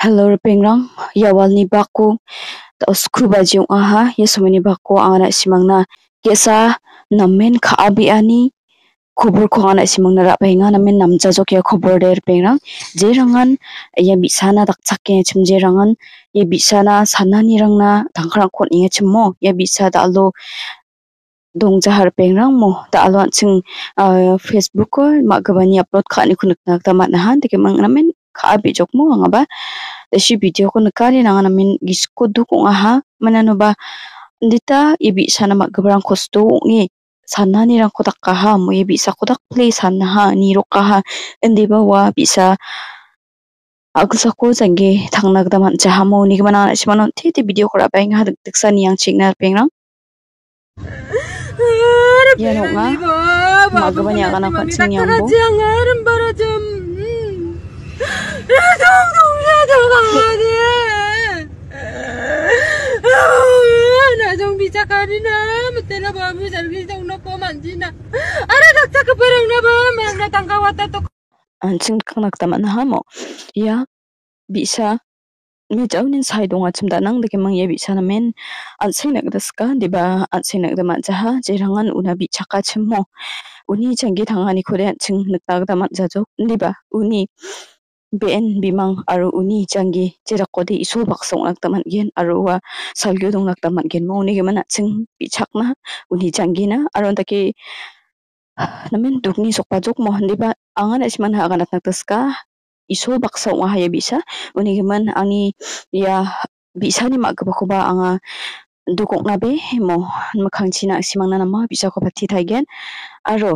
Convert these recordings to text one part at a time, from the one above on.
Hello Rupingrang, ya wal ni baku tau sku baju aha ya semua ni baku ana simang na kesa namen ka abi ani ah khobor ko ana simang na rapai nga namen nam ja jok ya khobor der pengrang je rangan ya bi sana tak chak ke chim je rangan ya, ya bi sana sana ni rang na thangkrang khon inge chim mo ya bi sa da lo dong ja har pengrang mo ta alwan ching eh, facebook ko ma gabani upload kha ni khunak nak ta ma na han te ke mang namen kaa bi jok mo nga ba da shi video ko na kali na nga min gis ko du ko nga ha mana no ba dita ibi sana mak gebrang kosto ngi sana ni rang kotak ka ha mo ibi sa kotak place sana ha ni ro ka ha ndi ba wa bisa aku sa ko sangge thang nak daman cha ha mo ni ga mana shi mano ti ti video ko ra bang ha dik sa ni yang chik na peng rang ya no nga magbanya kana pa sing yang bo Ancin kanak taman hamo, ya bisa mejau nin sai dong acum danang deke mang ya bisa namen ancin nak deska di ba ancin nak deman jaha jerangan una bicha kacemo. Uni canggih tangani kure ancin nak taman jajok di ba uni BN bimang aru uni changi jera kodi isu baksong nak taman gen aru wa salgyo dong nak taman gen mau ni gimana ceng bicak na uni changi na aru ntaki namin duk ni sok pajuk mo hindi ba angan es man haganat nak taska isu baksong wahaya bisa uni gimana ani ya bisa ni mak kebaku ba anga dukung nabe mo makang china simang na nama bisa ko pati tagen aru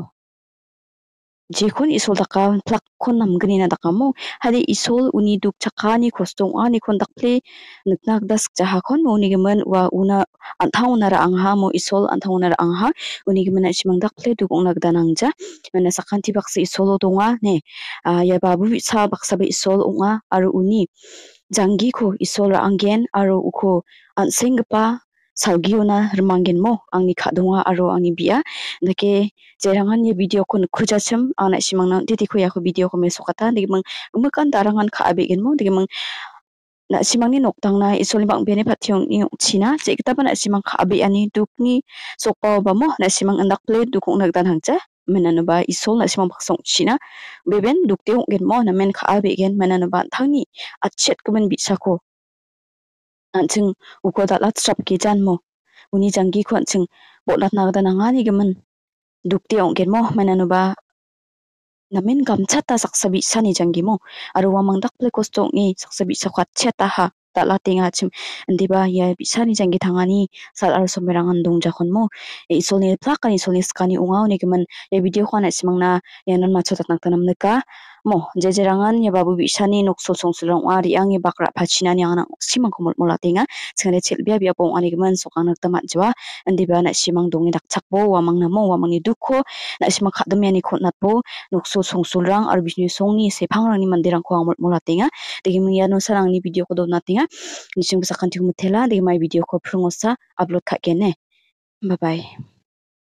jekun isol daka plak kon nam gani na daka mo hadi isol uni duk chaka ni khostong ani kon dakle nuknak das chaha kon mo ni gemen wa una anthau nara angha mo isol anthau nara angha uni gemen chimang dakle duk onak danang ja mena sakhan ti bak se isol odonga ne a ya babu bi sa bak sa be isol onga aru uni jangi ko isol angen aru uko ansengpa sargiyo na rmangin mo angni khadunga aro ang angni bia dake jerangan ye video ko khujachim ana simang na titi ko yako video ko meso kata dake mang umukan darangan kha abegen mo dake mang na simangni noktang na isoli bang bene pathiong ni china je kita pa na simang kha abi ani dukni sokpa ba mo na simang andak plate dukung nagdan hangcha menanoba isol na simang baksong china beben dukte onggen mo na men kha abi gen menanoba thangni achet kumen bisako ancing uko dalat sab ki jan mo uni janggi ko ancing bolat na kada nangani gaman dukti ang mo mananu ba namin gam chata saksabi sa ni janggi mo aru wamang dakple kosto ngi saksabi sa kwat chata ha dalat inga chim hindi ba ya bisa ni janggi tangani sal aru sumirang ang dung jakon mo e isol ni plaka ni isol ni skani ungao ni gaman ya e video ko na isimang e na yanon macho tatnak tanam nika mo jejerangan ya babu bisani nokso songsulong ari ang ye bakra phachina ni ang simang komol molatinga chane chelbia bia pong ani gman sokang nak tama jwa andi ba na simang dongi dak chakpo wa mang namo wa mang ni dukho na simang khadam ya ni khot nat po nokso songsulrang ar bisni songni se phangrang ni mandirang ko ang molatinga tegi mi ya no sarang ni video ko do natinga ni sim sakanti mu thela de mai video ko phrungosa upload kha gene bye bye